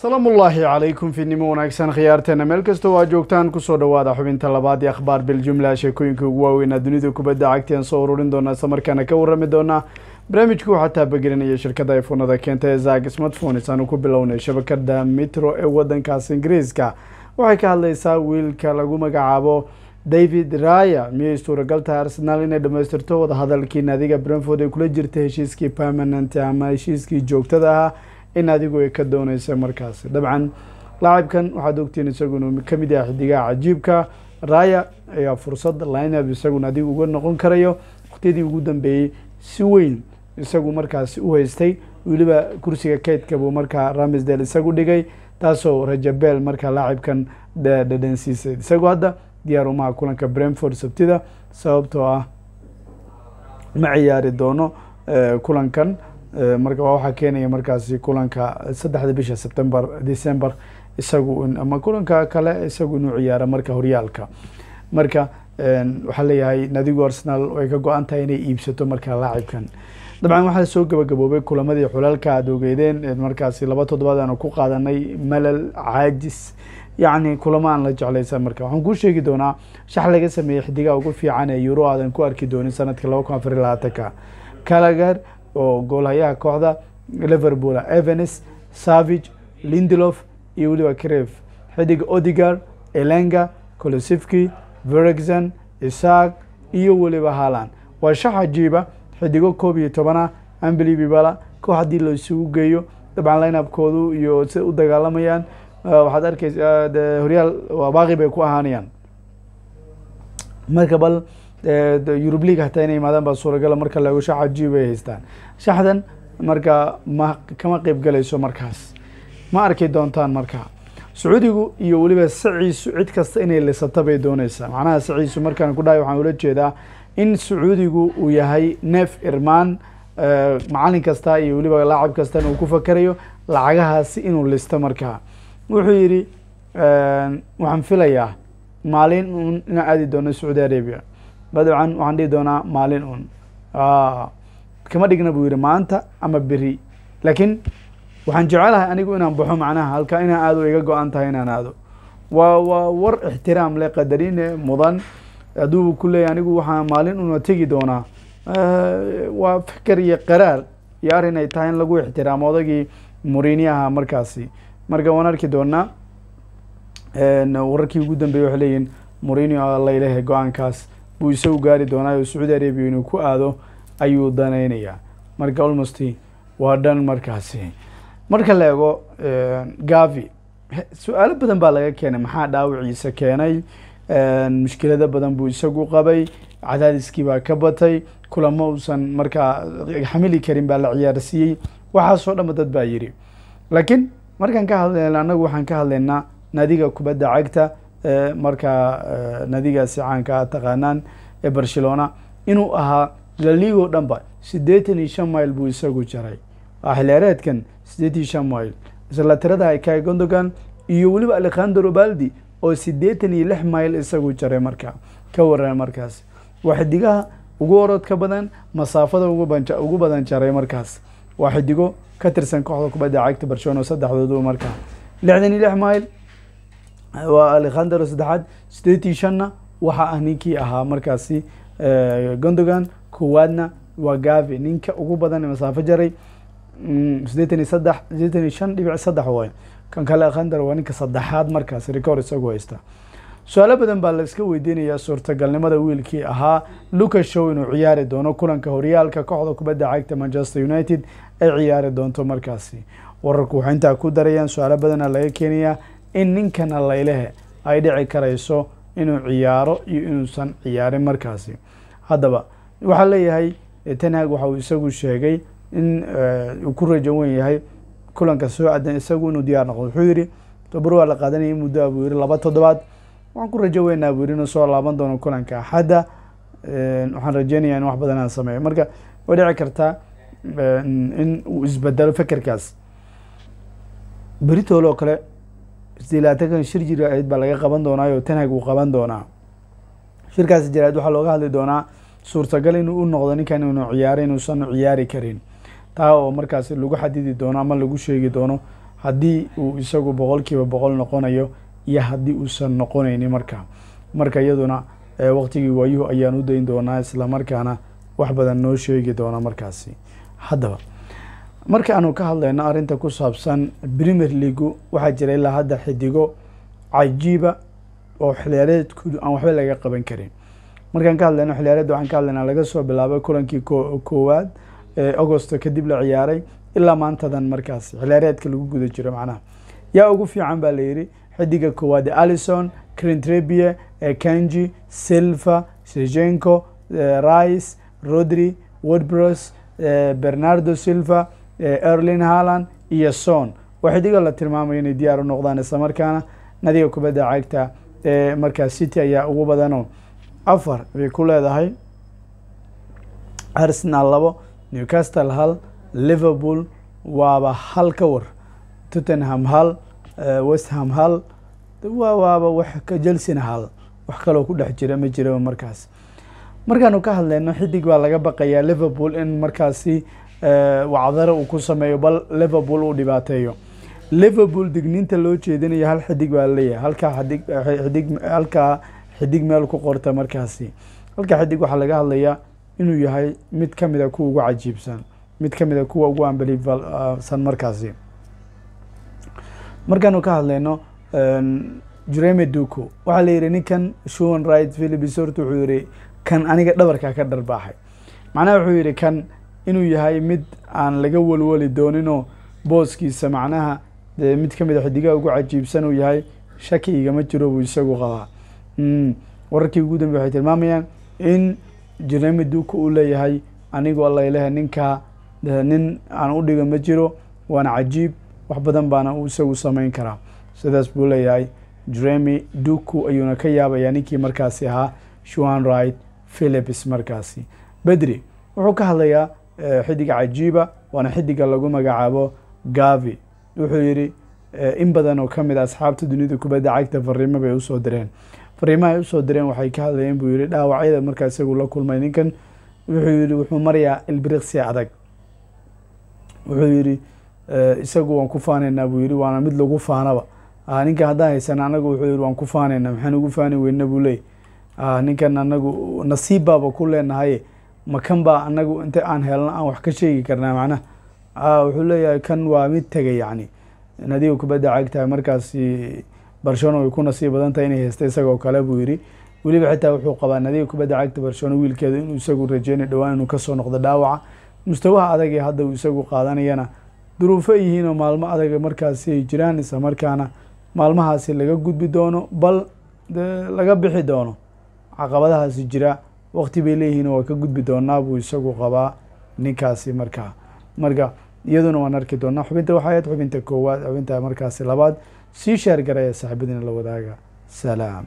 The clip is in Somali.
salaamullaahi calaykum fiidnimo wanaagsan khiyaarteena meel kastoo aa joogtaan kusoo dhawaada xubinta labaad ee akhbaar biljumla sheekooyinka ugu waaweynaa dunida kubadda cagtiaan soo ururin doonaa islamarkaana ka warrami doonaa barnaamijku waxaa taabagelinaya shirkadda ayfoonada keenta ee zaag smartphones aanu ku bilownay shabakada metro ee waddankaas ingiriiska waxay ka hadlaysaa wiilka lagu magacaabo david raya miyay suuragalta tahay arsenaal inay dhammaystirto wadahadalkii naadiga brenford ee kula jirta heshiiskii permanent ama heshiiskii joogtada ahaa in adigu ay ka doonaysa markaasi dabcan laacibkan waxaad ogtiin isaguna ka mid yaha xidigaha cajiibka raya ayaa fursad linab isaguna adigu uga noqon karayo waqtiyadii ugu dambeeyey si weyn isagu markaasi u haystay weliba kursiga keydka buu markaa ramsdale isagu dhigay taasoo rajabel markaa laacibkan dhadhansiisay isagu hadda diyaarumaha kulanka bremford sabtida sababtoo ah ma ciyaari doono eh, kulankan marka waxaa keenaya markaasi kulanka saddexda bisha september december isagu ama kulanka kale isagu inuu ciyaara marka horyaalka marka waxaa leeyahay nadigu arsenal way ka go-an tahay inay iibsato marka laacibkan dabcan waxaa soo gabagaboobay kulamadii xulalka aada ogeedeen markaasi laba toddobaad aanu ku qaadanay malal caajis yacni kulamo aan la jeclaysan marka waxaan kuu sheegi doonaa shax laga sameeyey xidigaha ugu fiican ee yuro aadan ku arki doonin sanadka laba kun afar iyo labaatanka kalagar oo goolhayaha kooxda liverpool evans savage lindelof iyo weliba cref xidiga odigar elenga kolosivki verigson isaaq iyo weliba haalan waa shaxajiiba xidigo koob iyo tobanah ambeli bibala koox laisugu geeyo dabcan lineapkoodu iyo siday u dagaalamayaan ah, waxaad arkaysa ah, horyaal baaqi bay ku ahaanayaan marka bal yurub league hataa inay imaadaan baa suuragala marka laego shax cajiib haystaan shaxdan marka ma kama qeyb galayso markaas ma arki doontaan marka sacuudigu iyo weliba saciisu cid kasta inay lisata bay dooneysaa macnaha saciisu markaan ku dhahay waxaan ula jeedaa in sacuudigu uu yahay neef irmaan macalin kasta iyo weliba laacab kasta uu ku fakarayo lacagahaasi inuu listo marka wuxuu yidhi waxaan filayaa maalin in aadi doono sacuudi arabia badcan waxaan dhihi doonaa maalin un ah, kama dhigna buu yihi maanta ama beri laakiin waxaan jecelahay anigu inaan baxo macnaha halka inaan aado iga go-an tahay inaan aado waa waa war ixtiraam le qadarine mudan hadduu ku leeyahy anigu waxaan maalin una tegi doonaa eh, waa fikar iyo qaraar iyo arrin ay tahay in lagu ixtiraamo odagii murini ahaa markaasi marka waan arki doonaa eh, wararkii ugu dambeeyey waxay leeyihin murini oo laylehe go-aankaas buu isagu gaari doonaa doonaayo sacuudi arabiya inuu ku aado ayuu danaynayaa marka almost waa dhan markaasi marka la ego gavi su-aalo badan baa laga keenay maxaa dhaawiciisa keenay mushkilada badan buu isagu qabay cadaadiskii baa ka batay kulamo uusan markaa eh, xamili karin baa la ciyaarsiiyey waxaasoo dhanba dad baa yidhi laakiin markaan ka hadlayna anagu waxaan ka hadlaynaa nadiga kubadda cagta markaa nadigaasi caankaa taqaanaan ee barcelona inuu ahaa laligo dhanba sideetan iyo shan mile buu isagu jaray xilheereedkan siddeetan iyo shan mayl isla tirada kai gondogan iyo weliba alekhandro baldi oo sideetan iyo lix mayl isagu jaray marka ka waran markaas waa xidigaha ugu orodka badan masaafada ugu badan jaray markaas waa xidigo ka tirsan kooxda kubadda cagta barcelona saddexdoodu markaa lixdan iyo lix mayl waa alexander saddexaad sideetii shanna waxa ah ninkii ahaa markaasi eh, gondogan koowaadna waa gavi ninka ugu badan masaafo jaray mm, sideetan iyo saddex sideetan iyo shan dhibic saddex way kan kale alexander waa ninka saddexaad markaasi record isagu haysta su-aalo badan baa la iska weydiinayaa suurtagalnimada wiilkii ahaa lucas show inuu ciyaari doono kulanka horyaalka kooxda kubadda cagta manchester united ay ciyaari doonto markaasi wararku waxay intaa ku darayaan su-aalo badana laga keenayaa in ninkana laylehe ay dhici karayso inuu ciyaaro iyo inuusan ciyaarin markaasi haddaba waxaa leeyahay tenhag waxa uu isagu sheegay in uu ku rajo wen yahay kulanka soo adan isagu inuu diyaar noqdo wuxuu yidhi tabar waa la qaadanaya in muddoa ah, buu yihi laba toddobaad waxaan ku rajo weynaa buu yihi inuu soo laaban doono kulanka axadda waxaan rajeynayaa in wax badan aan sameeyo marka way dhici kartaa in uu isbedelo fekerkaas britol oo kale istilaatakan shir jiraed baa laga qaban doonaa doonaayo tanhag uu qaban doonaa shirkaas jiraad waxaa looga hadli doonaa suurtagal inuu u noqdo ninkan inuu ciyaaray inuusan ciyaari karin taa oo markaas lagu xadidi doono ama lagu sheegi doono haddii uu isagu boqolkiiba boqol noqonayo iyo haddii uusan noqonayni marka marka iyaduna waqtigii waayuhu ayaan u dayn doonaa islamarkaana wax badan noo sheegi doona markaasi haddaba marka aanu ka hadlayno arrinta ku saabsan premier leagu waxaa jira ilaa hadda xidigo cajiiba oo xiliyaareedku aan waxba laga qaban karin markaan ka hadlayno xiliyaareed waxaan ka hadlaynaa laga soo bilaabay kulankii koowaad agosto kadib la ciyaaray ilaa maantadan markaasi xilyaareedka lagu guda jiro macnaha yaa ugu fiican baa la xidiga koowaad allison crintrabie kanji silva sejenko eh, rice rodri wordbros eh, bernardo silva erlin haland iyo son waa xidigo la tilmaamayo inay diyaar u noqdaan islamarkaana nadiga kubadda cagta ee markaa city ayaa ugu badanoo afar bay ku leedahay arsenal labo newcastle hal liverpool waaba hal ka war tottenham hal westham hal waaba wax jelsena hal wax kaloo ku dhex jira ma jiraba markaas markaanu ka hadleyno xidig baa laga baqayaa liverpool in markaasi wacdare uu ku sameeyo bal liverpool uu dhibaateeyo liverpool digniinta loo jeedinaya hal xidig baa laleeyahay halkaa xidig halkaa xidig meel ku qorta markaasi halkaa xidig waxaa laga hadlayaa inuu yahay mid ka mida kuwa ugu cajiibsan mid ka mida kuwa ugu ambaliifsan ah, markaasi markaanu ka hadlayno jereme duco waxaa la yihi ninkan shuan right philipsort wuxuu yihi kan aniga dhabarkaa ka dharbaaxay macnaha wuxuu yihi kan inuu yahay mid aan laga walwali dooninoo booskiisa macnaha dee mid ka mid a ah xidigaha ugu cajiibsan uu yahay shaki igama jiro buu isagu qabaa mm. wararkii ugu dambe waxay tilmaamayaan in jirnayma duuka u leeyahay anigoo layleh ninkaa nin aan u dhiga ma jiro waana cajiib wax badan baana uu isagu samayn karaa sidaas buu leeyahay jeremi duku ayuuna ka yaabayaa ninkii markaasi ahaa right philips markaasi bedri wuxuu ka hadlayaa Eh, xidiga cajiiba waana xidiga lagu magacaabo gavi wuxuu yidhi eh, in badan oo kamid a ah asxaabta dunida kubadda cagta fariimo bay usoo direen fariimaha ay usoo direen waxay ka hadlayeen buu yihi dhaawacyada markaa isagu la kulmay ninkan wuxuu yihi wuxuu marayaa ilbiriqsi adag wuxuu yidhi eh, isagu waan ku faanaynaa buu yihi waana mid lagu faanaba ah, ninka haddaan haysana anagu wuxuu yihi waan ku faanaynaa maxaan ugu faani weynna buu leey ah, ninkan anagu nasiib baaba ku leenahay ma kan baa anagu inta aan helna aan wax ka sheegi karnaa macnaha ah, wuxuu leeyahay kan waa mid tegay yacni nadiigu kubadda cagtahay markaasi barcelona way ku nasiib badan tahay inay heystay isagoo kale buu yidhi weliba xitaa wuxuu qabaa nadiiga kubadda cagta barcelona wiilkeeda inuu isagu rajeynay dhowaan inuu kasoo noqdo dhaawaca mustawaha adag ee hadda uu isagu qaadanayana duruufo yihiinoo maalmo adag markaasi ay jiraan isla markaana maalmahaasi laga gudbi doono bal dee laga bixi doono caqabadahaasi jira wakti bay leeyihiin oo waa ka gudbi doonaa buu isagu qabaa ninkaasi markaa marka iyaduna waan arki doonaa xubinta waxayd xubinta koowaad xubinta markaasi labaad sii shaargaraya saaxiibadina la wadaaga salaam